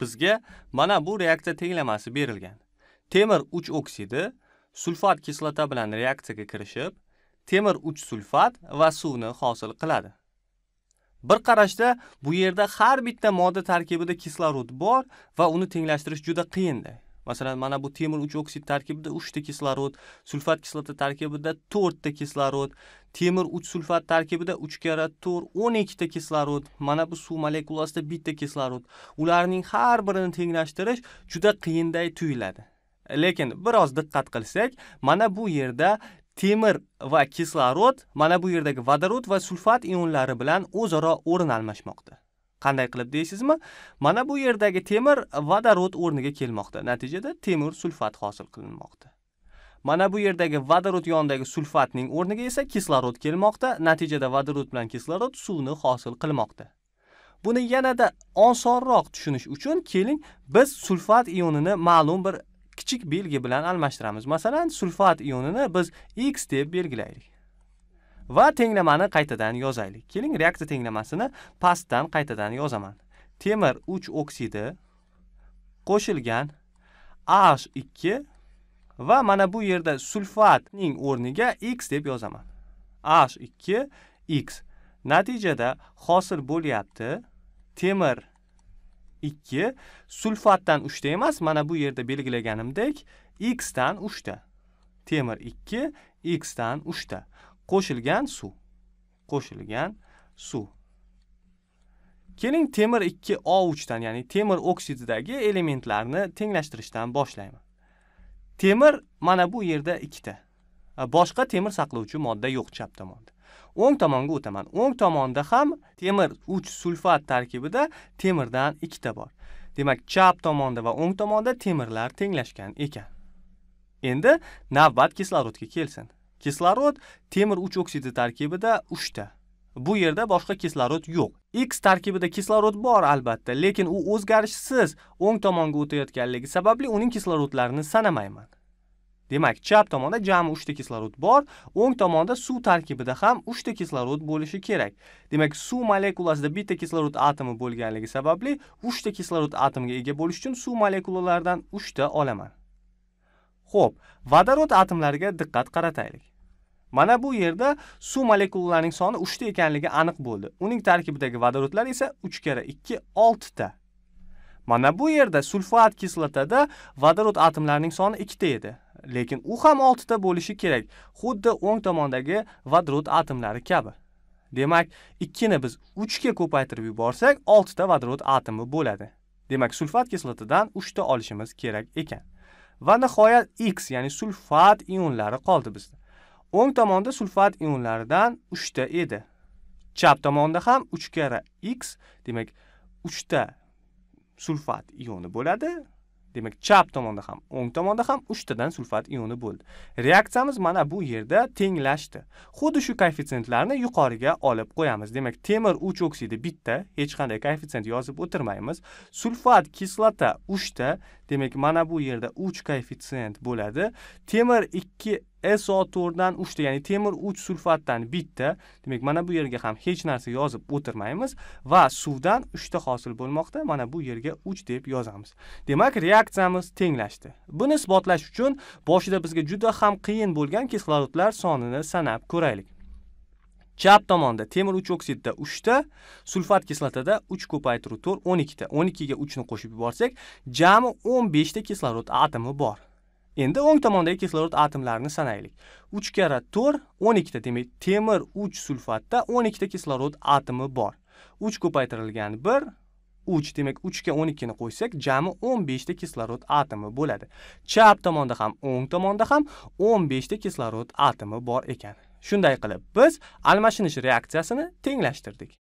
Bizga mana bu reaksiya tenglamasi berilgan. Temir 3 oksidi sulfat kislota bilan reaksiyaga kirishib, temir 3 sulfat va suvni hosil qiladi. Bir qarashda bu yerda har bitta modda tarkibida kislorod bor va uni tenglashtirish juda qiyindir. masalan mana bu temir uch oksid tarkibida 3 ta kislorod sulfat kislota tarkibida 4 ta kislorod temir uch sulfat tarkibida uch karra to'rt 12 ta kislorod mana bu suv molekulasida bitta kislorod ularning har birini tenglashtirish juda qiyinday tuyuladi lekin biroz diqqat qilsak mana bu yerda temir va kislorod mana bu yerdagi vodorod va sulfat ionlari bilan o'zaro o'rin almashmoqda qanday qilib deysizmi mana bu yerdagi temir vodorod o'rniga kelmoqda natijada temir sulfat hosil qilinmoqda mana bu yerdagi vodorod yonidagi sulfatning o'rniga esa kislorod kelmoqda natijada vodorod bilan kislorod suvni hosil qilmoqda buni yanada osonroq tushunish uchun keling biz sulfat ionini ma'lum bir kichik belgi bilan almashtiramiz masalan sulfat ionini biz x deb belgilaylik va tenglamani qaytadan yozaylik keling reaksiya tenglamasini pastdan qaytadan yozaman temir 3 oksidi qo'shilgan H2 va mana bu yerda sulfatning o'rniga x deb yozaman. H2 x. Natijada hosil bo'lyapti temir 2 sulfatdan 3 ta emas, mana bu yerda belgilaganimdek x dan 3 ta. Temir 2 x dan 3 ta. qo'shilgan suv qo'shilgan suv keling temir ikki o uchdan ya'ni temir oksididagi elementlarni tenglashtirishdan boshlayman temir mana bu yerda ikkita boshqa temir saqlovchi modda yo'q chap tomonda o'ng tomonga o'taman o'ng tomonda ham temir 3 sulfat tarkibida temirdan ikkita bor demak chap tomonda va o'ng tomonda temirlar tenglashgan ekan endi navbat kislorodga kelsin kislorod temir uch oksidi tarkibida 3 ta. Bu yerda boshqa kislorod yo'q. X tarkibida kislorod bor albatta, lekin u o'zgarishsiz o'ng tomonga o'tayotganligi sababli uning kislorodlarini sanamayman. Demak, chap tomonda jami 3 ta kislorod bor, o'ng tomonda suv tarkibida ham 3 ta kislorod bo'lishi kerak. Demak, suv molekulasida bitta kislorod atomi bo'lganligi sababli 3 ta kislorod atomiga ega bo'lish uchun suv molekulalaridan 3 ta olaman. Xo'p, vodorod atomlariga diqqat qarataylik. Mana bu yerda suv molekulalarining soni 3 ta ekanligi aniq bo'ldi. Uning tarkibidagi vodorodlar esa 3 kara 2 6 ta. Mana bu yerda sulfat kislotada vodorod atomlarining soni 2 ta edi, lekin u ham 6 ta bo'lishi kerak, xuddi o'ng tomondagi vodorod atomlari kabi. Demak, 2 ni biz 3 ga ko'paytirib yuborsak, 6 ta vodorod atomi bo'ladi. Demak, sulfat kislotadan 3 ta olishimiz kerak ekan. Va nihoyat X, ya'ni sulfat ionlari qoldi bizda. o'ng tomonda sulfat ionlaridan 3 ta edi. Chap tomonda ham 3 karra x, demak 3 ta sulfat ioni bo'ladi. Demak, chap tomonda ham, o'ng tomonda ham 3 tadan sulfat ioni bo'ldi. Reaksiyamiz mana bu yerda tenglashdi. Xuddi shu koeffitsientlarni yuqoriga olib qo'yamiz. Demak, temir 3 oksidi bitta, hech qanday koeffitsient yozib o'tirmaymiz. Sulfat, kislota 3 ta, demak mana bu yerda uch koeffitsient bo'ladi temir ikki SO4dan 3 ta, ya'ni temir 3 sulfatdan bitta. Demak, mana bu yerga ham hech narsa yozib o'tirmaymiz va suvdan 3 ta hosil bo'lmoqda. Mana bu yerga 3 deb yozamiz. Demak, reaksiyamiz tenglashdi. Buni isbotlash uchun boshida bizga juda ham qiyin bo'lgan kislorodlar sonini sanab ko'raylik. Chap tomonda temir uch oksidda 3 ta, sulfat kislotada 3 ko'paytiruv 4 12 ta. 12 ga 3 ni qo'shib yuborsak, jami 15 ta kislorod atomi bor. Endi o'ng tomondagi kislorod atomlarini sanaylik. 3 karra 4 12 ta, demak, temir 3 sulfatda 12 ta kislorod atomi bor. 3 ko'paytirilgan 1 3 demak 3 ga 12 ni qo'ysak jami 15 ta kislorod atomi bo'ladi. Chap tomonda ham, o'ng tomonda ham 15 ta kislorod atomi bor ekan. Shunday qilib, biz almashinish reaksiyasini tenglashtirdik.